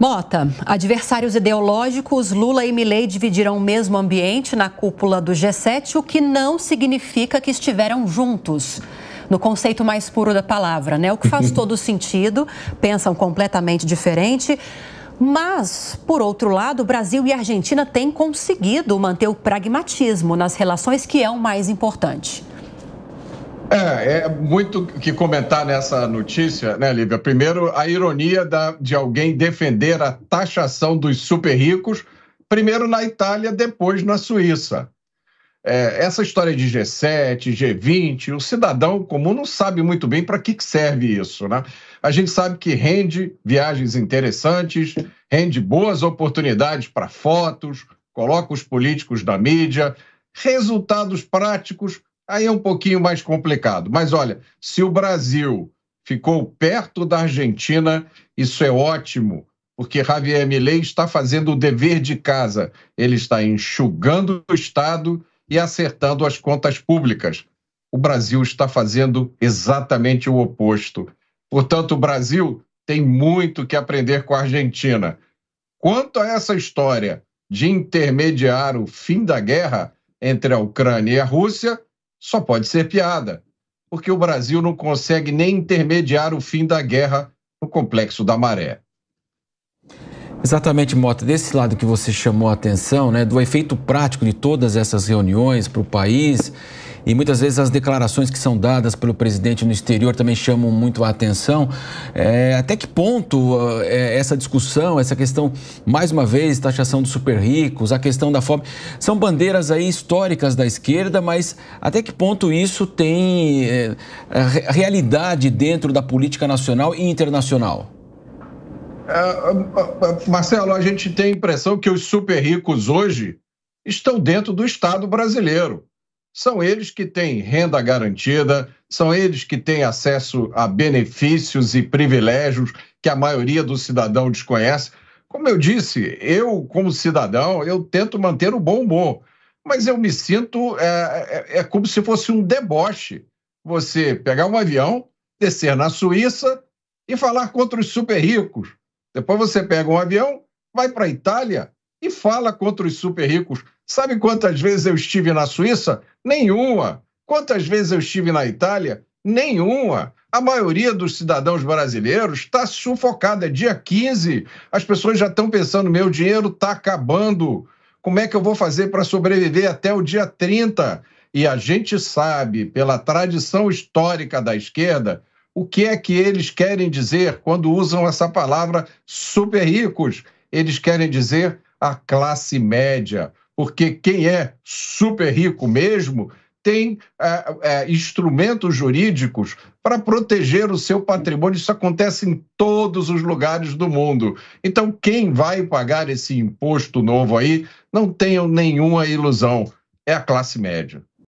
Mota, adversários ideológicos, Lula e Milei dividiram o mesmo ambiente na cúpula do G7, o que não significa que estiveram juntos. No conceito mais puro da palavra, né? O que faz todo sentido, pensam completamente diferente. Mas, por outro lado, Brasil e Argentina têm conseguido manter o pragmatismo nas relações, que é o mais importante. É, é muito que comentar nessa notícia, né, Lívia? Primeiro, a ironia da, de alguém defender a taxação dos super ricos, primeiro na Itália, depois na Suíça. É, essa história de G7, G20, o cidadão comum não sabe muito bem para que, que serve isso, né? A gente sabe que rende viagens interessantes, rende boas oportunidades para fotos, coloca os políticos na mídia, resultados práticos Aí é um pouquinho mais complicado. Mas olha, se o Brasil ficou perto da Argentina, isso é ótimo, porque Javier Milei está fazendo o dever de casa. Ele está enxugando o Estado e acertando as contas públicas. O Brasil está fazendo exatamente o oposto. Portanto, o Brasil tem muito que aprender com a Argentina. Quanto a essa história de intermediar o fim da guerra entre a Ucrânia e a Rússia, só pode ser piada, porque o Brasil não consegue nem intermediar o fim da guerra no complexo da maré. Exatamente, Mota. Desse lado que você chamou a atenção, né, do efeito prático de todas essas reuniões para o país e muitas vezes as declarações que são dadas pelo presidente no exterior também chamam muito a atenção. É, até que ponto é, essa discussão, essa questão, mais uma vez, taxação dos super ricos, a questão da fome, são bandeiras aí históricas da esquerda, mas até que ponto isso tem é, realidade dentro da política nacional e internacional? É, é, é, Marcelo, a gente tem a impressão que os super ricos hoje estão dentro do Estado brasileiro são eles que têm renda garantida, são eles que têm acesso a benefícios e privilégios que a maioria do cidadão desconhece. Como eu disse, eu, como cidadão, eu tento manter o bom humor, mas eu me sinto. É, é, é como se fosse um deboche você pegar um avião, descer na Suíça e falar contra os super ricos. Depois você pega um avião, vai para a Itália e fala contra os super ricos. Sabe quantas vezes eu estive na Suíça? Nenhuma. Quantas vezes eu estive na Itália? Nenhuma. A maioria dos cidadãos brasileiros está sufocada. É dia 15, as pessoas já estão pensando: meu dinheiro está acabando. Como é que eu vou fazer para sobreviver até o dia 30? E a gente sabe, pela tradição histórica da esquerda, o que é que eles querem dizer quando usam essa palavra super ricos. Eles querem dizer a classe média, porque quem é super rico mesmo tem é, é, instrumentos jurídicos para proteger o seu patrimônio. Isso acontece em todos os lugares do mundo. Então, quem vai pagar esse imposto novo aí, não tenham nenhuma ilusão, é a classe média.